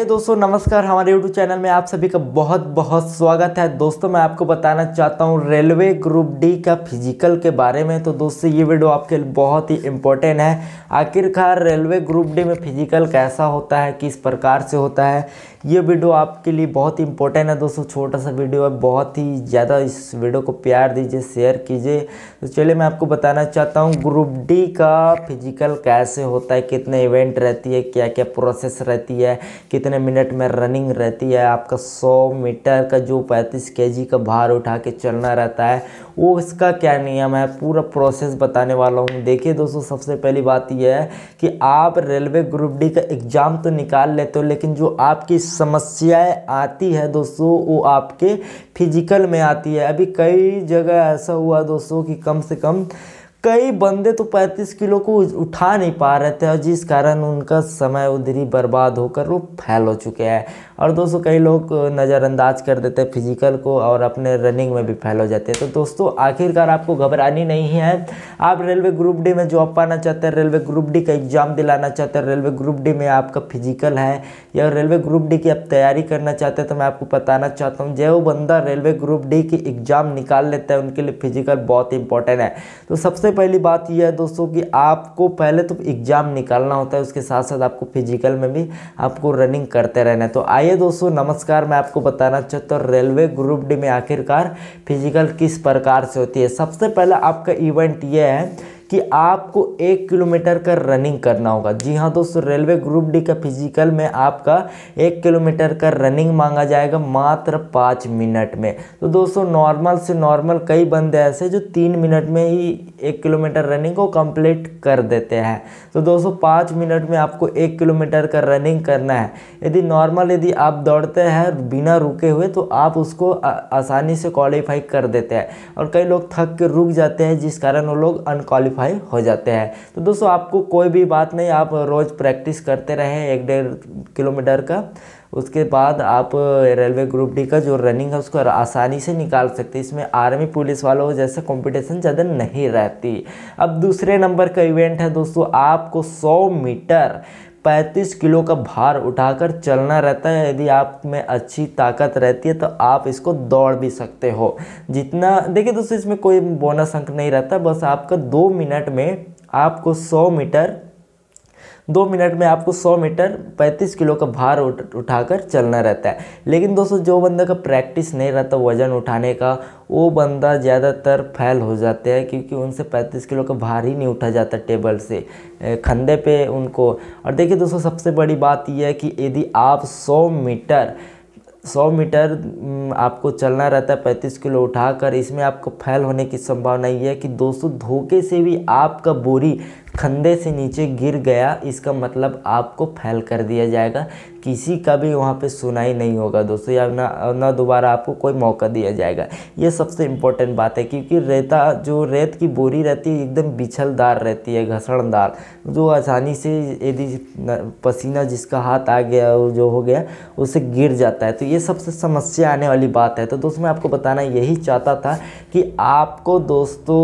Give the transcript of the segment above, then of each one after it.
आइए दोस्तों नमस्कार हमारे यूट्यूब चैनल में आप सभी का बहुत बहुत स्वागत है दोस्तों मैं आपको बताना चाहता हूँ रेलवे ग्रुप डी का फिजिकल के बारे में तो दोस्तों ये वीडियो आपके लिए बहुत ही इम्पोर्टेंट है आखिरकार रेलवे ग्रुप डी में फिजिकल कैसा होता है किस प्रकार से होता है ये वीडियो आपके लिए बहुत ही इंपॉर्टेंट है दोस्तों छोटा सा वीडियो है बहुत ही ज़्यादा इस वीडियो को प्यार दीजिए शेयर कीजिए तो चलिए मैं आपको बताना चाहता हूँ ग्रुप डी का फिजिकल कैसे होता है कितने इवेंट रहती है क्या क्या प्रोसेस रहती है कितने कितने मिनट में रनिंग रहती है आपका 100 मीटर का जो 35 के का भार उठा के चलना रहता है वो इसका क्या नियम है पूरा प्रोसेस बताने वाला हूँ देखिए दोस्तों सबसे पहली बात यह है कि आप रेलवे ग्रुप डी का एग्ज़ाम तो निकाल लेते हो लेकिन जो आपकी समस्याएँ आती है दोस्तों वो आपके फिजिकल में आती है अभी कई जगह ऐसा हुआ दोस्तों कि कम से कम कई बंदे तो 35 किलो को उठा नहीं पा रहे थे और जिस कारण उनका समय उधर ही बर्बाद होकर वो फैल हो चुके हैं और दोस्तों कई लोग नज़रअंदाज कर देते हैं फिजिकल को और अपने रनिंग में भी फैल हो जाते हैं तो दोस्तों आखिरकार आपको घबरानी नहीं है आप रेलवे ग्रुप डी में जॉब पाना चाहते हैं रेलवे ग्रुप डी का एग्ज़ाम दिलाना चाहते हैं रेलवे ग्रुप डी में आपका फिजिकल है या रेलवे ग्रुप डी की आप तैयारी करना चाहते हैं तो मैं आपको बताना चाहता हूँ जो बंदा रेलवे ग्रुप डी की एग्ज़ाम निकाल लेता है उनके लिए फिजिकल बहुत इंपॉर्टेंट है तो सबसे सबसे पहली बात यह है दोस्तों कि आपको पहले तो एग्ज़ाम निकालना होता है उसके साथ साथ आपको फिजिकल में भी आपको रनिंग करते रहना है तो आइए दोस्तों नमस्कार मैं आपको बताना चाहता हूँ रेलवे ग्रुप डी में आखिरकार फिजिकल किस प्रकार से होती है सबसे पहले आपका इवेंट यह है कि आपको एक किलोमीटर का रनिंग करना होगा जी हाँ दोस्तों रेलवे ग्रुप डी का फिजिकल में आपका एक किलोमीटर का रनिंग मांगा जाएगा मात्र पाँच मिनट में तो दोस्तों नॉर्मल से नॉर्मल कई बंदे ऐसे जो तीन मिनट में ही एक किलोमीटर रनिंग को कंप्लीट कर देते हैं तो दोस्तों पाँच मिनट में आपको एक किलोमीटर का रनिंग करना है यदि नॉर्मल यदि आप दौड़ते हैं बिना रुके हुए तो आप उसको आसानी से क्वालिफाई कर देते हैं और कई लोग थक के रुक जाते हैं जिस कारण वो लोग अनक्वालिफाई क्वालिफाई हो जाते हैं तो दोस्तों आपको कोई भी बात नहीं आप रोज़ प्रैक्टिस करते रहें एक डेढ़ किलोमीटर का उसके बाद आप रेलवे ग्रुप डी का जो रनिंग है उसको आसानी से निकाल सकते हैं इसमें आर्मी पुलिस वालों जैसे कंपटीशन ज़्यादा नहीं रहती अब दूसरे नंबर का इवेंट है दोस्तों आपको 100 मीटर पैंतीस किलो का भार उठाकर चलना रहता है यदि आप में अच्छी ताकत रहती है तो आप इसको दौड़ भी सकते हो जितना देखिए दोस्तों इसमें कोई बोनस अंक नहीं रहता बस आपका दो मिनट में आपको सौ मीटर दो मिनट में आपको सौ मीटर पैंतीस किलो का भार उठाकर चलना रहता है लेकिन दोस्तों जो बंदा का प्रैक्टिस नहीं रहता वज़न उठाने का वो बंदा ज़्यादातर फैल हो जाते हैं क्योंकि उनसे 35 किलो का भार ही नहीं उठा जाता टेबल से खंदे पे उनको और देखिए दोस्तों सबसे बड़ी बात यह है कि यदि आप 100 मीटर 100 मीटर आपको चलना रहता है 35 किलो उठाकर इसमें आपको फैल होने की संभावना ये है कि दोस्तों धोखे से भी आपका बोरी खंदे से नीचे गिर गया इसका मतलब आपको फैल कर दिया जाएगा किसी का भी वहाँ पे सुनाई नहीं होगा दोस्तों या ना ना दोबारा आपको कोई मौका दिया जाएगा ये सबसे इम्पोर्टेंट बात है क्योंकि रेता जो रेत की बोरी रहती है एकदम बिछलदार रहती है घसड़दार जो आसानी से यदि पसीना जिसका हाथ आ गया जो हो गया उसे गिर जाता है तो ये सबसे समस्या आने वाली बात है तो दोस्तों मैं आपको बताना यही चाहता था कि आपको दोस्तों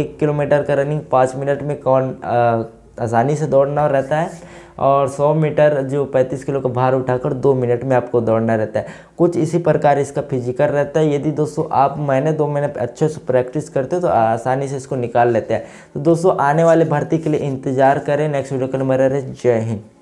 एक किलोमीटर का रनिंग पाँच मिनट में कौन आ, आसानी से दौड़ना रहता है और 100 मीटर जो 35 किलो का भार उठाकर दो मिनट में आपको दौड़ना रहता है कुछ इसी प्रकार इसका फिजिकल रहता है यदि दोस्तों आप महीने दो महीने अच्छे से प्रैक्टिस करते हो तो आसानी से इसको निकाल लेते हैं तो दोस्तों आने वाले भर्ती के लिए इंतज़ार करें नेक्स्ट वीडियो कल मेरा जय हिंद